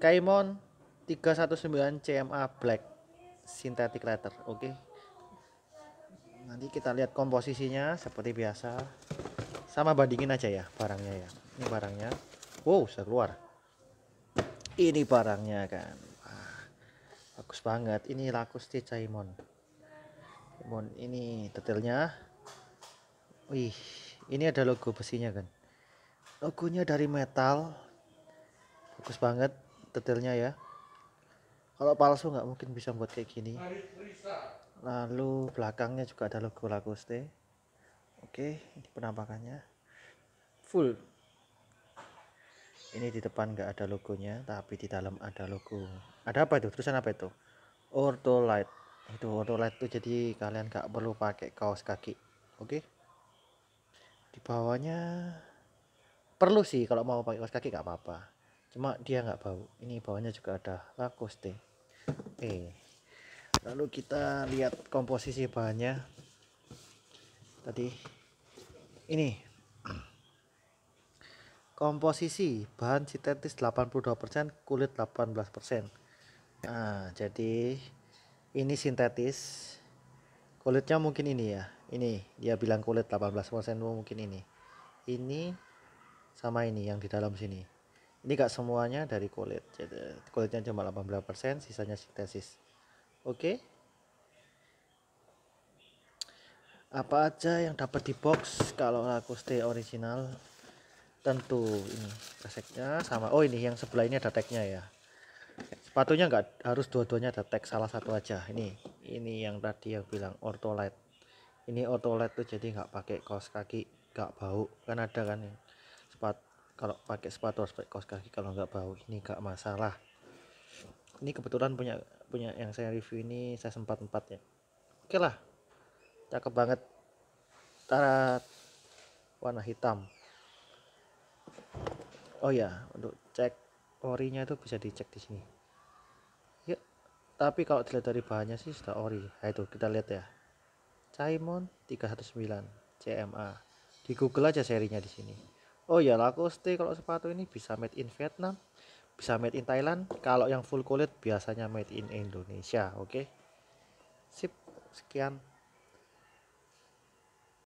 Kaimon 319 CMA Black Synthetic letter, oke okay. nanti kita lihat komposisinya seperti biasa sama bandingin aja ya barangnya ya ini barangnya wow sudah keluar ini barangnya kan Wah, bagus banget ini laku di Caimon Caimon ini detailnya wih ini ada logo besinya kan logonya dari metal bagus banget detailnya ya kalau palsu nggak mungkin bisa buat kayak gini lalu belakangnya juga ada logo Lacoste oke ini penampakannya full ini di depan nggak ada logonya tapi di dalam ada logo ada apa itu tulisan apa itu light itu light itu jadi kalian nggak perlu pakai kaos kaki oke okay? di bawahnya perlu sih kalau mau pakai kaos kaki nggak apa-apa cuma dia nggak bau ini bawahnya juga ada lakoste eh lalu kita lihat komposisi bahannya tadi ini komposisi bahan sintetis 82% kulit 18% nah jadi ini sintetis kulitnya mungkin ini ya ini dia bilang kulit 18% mungkin ini ini sama ini yang di dalam sini ini gak semuanya dari kulit jadi kulitnya cuma 18% sisanya sintesis oke okay? apa aja yang dapat di box kalau aku stay original tentu ini resepnya sama oh ini yang sebelah ini ada tagnya ya sepatunya nggak harus dua-duanya ada tag salah satu aja ini ini yang tadi yang bilang ortolite ini ortolite tuh jadi nggak pakai kaos kaki nggak bau kan ada kan sepatu kalau pakai sepatu harus pakai kaos kaki kalau nggak bau ini nggak masalah ini kebetulan punya punya yang saya review ini saya sempat empat ya oke lah cakep banget tarat warna hitam oh ya untuk cek orinya itu bisa dicek di sini ya tapi kalau dilihat dari bahannya sih sudah ori nah itu kita lihat ya Caimon 319 CMA di Google aja serinya di sini oh ya stay kalau sepatu ini bisa made in Vietnam bisa made in Thailand kalau yang full kulit biasanya made in Indonesia oke okay? sip sekian